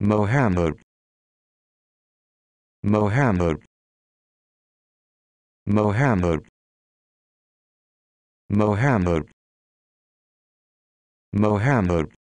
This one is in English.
Mohammed Mohammed Mohammed Mohammed Mohammed